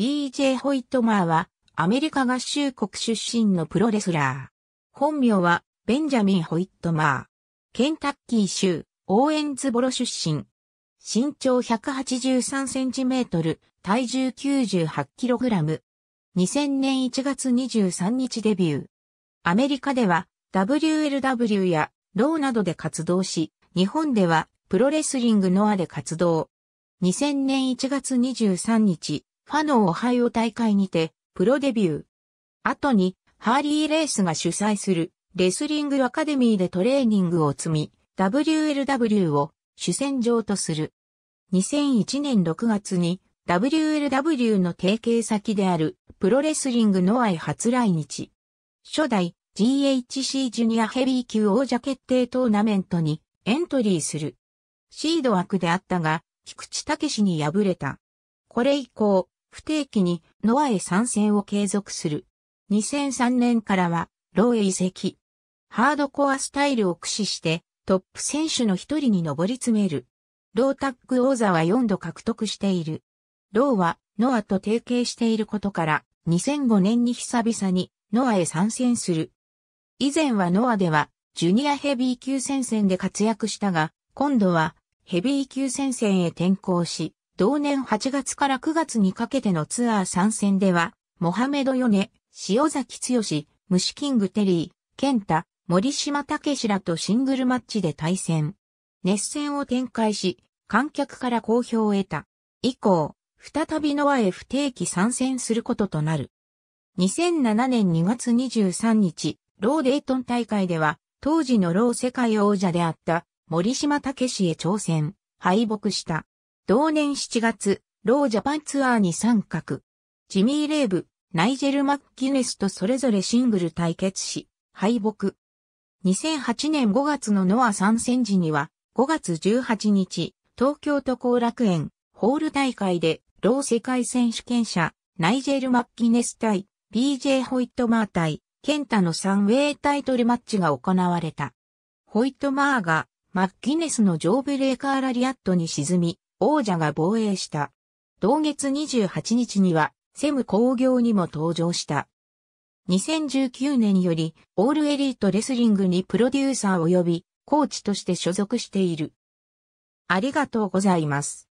BJ ホイットマーはアメリカ合衆国出身のプロレスラー。本名はベンジャミン・ホイットマー。ケンタッキー州オーエンズボロ出身。身長183センチメートル、体重98キログラム。2000年1月23日デビュー。アメリカでは WLW やローなどで活動し、日本ではプロレスリングノアで活動。2000年1月23日、ファのオハイオ大会にて、プロデビュー。後に、ハーリー・レースが主催する、レスリングアカデミーでトレーニングを積み、WLW を主戦場とする。2001年6月に WLW の提携先であるプロレスリングノアへ初来日。初代 GHC ジュニアヘビー級王者決定トーナメントにエントリーする。シード枠であったが、菊池武に敗れた。これ以降、不定期にノアへ参戦を継続する。2003年からは、ローへ移籍。ハードコアスタイルを駆使して、トップ選手の一人に上り詰める。ロータッグ王座は4度獲得している。ローは、ノアと提携していることから、2005年に久々に、ノアへ参戦する。以前はノアでは、ジュニアヘビー級戦線で活躍したが、今度は、ヘビー級戦線へ転向し、同年8月から9月にかけてのツアー参戦では、モハメド・ヨネ、塩崎剛、虫キング・テリー、ケンタ、森島武らとシングルマッチで対戦。熱戦を展開し、観客から好評を得た。以降、再びノアへ不定期参戦することとなる。2007年2月23日、ローデイトン大会では、当時のロー世界王者であった森島武へ挑戦、敗北した。同年7月、ロージャパンツアーに参画。ジミー・レーブ、ナイジェル・マッキネスとそれぞれシングル対決し、敗北。2008年5月のノア参戦時には、5月18日、東京都後楽園、ホール大会で、ロー世界選手権者、ナイジェル・マッキネス対、BJ ホイットマー対、ケンタの3ウェイタイトルマッチが行われた。ホイットマーが、マッギネスのジョーブレーカーラリアットに沈み、王者が防衛した。同月28日には、セム工業にも登場した。2019年より、オールエリートレスリングにプロデューサー及び、コーチとして所属している。ありがとうございます。